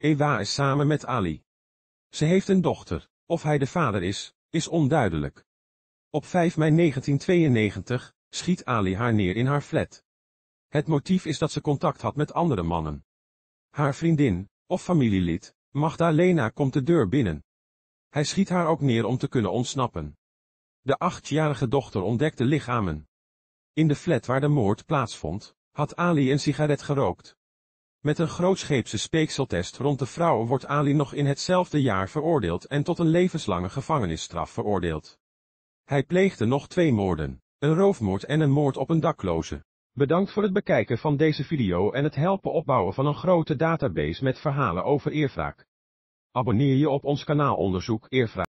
Ewa is samen met Ali. Ze heeft een dochter, of hij de vader is, is onduidelijk. Op 5 mei 1992 schiet Ali haar neer in haar flat. Het motief is dat ze contact had met andere mannen. Haar vriendin, of familielid, Magdalena komt de deur binnen. Hij schiet haar ook neer om te kunnen ontsnappen. De achtjarige dochter ontdekte lichamen. In de flat waar de moord plaatsvond, had Ali een sigaret gerookt. Met een grootscheepse speekseltest rond de vrouwen wordt Ali nog in hetzelfde jaar veroordeeld en tot een levenslange gevangenisstraf veroordeeld. Hij pleegde nog twee moorden, een roofmoord en een moord op een dakloze. Bedankt voor het bekijken van deze video en het helpen opbouwen van een grote database met verhalen over eerwraak. Abonneer je op ons kanaal Onderzoek Eerwraak.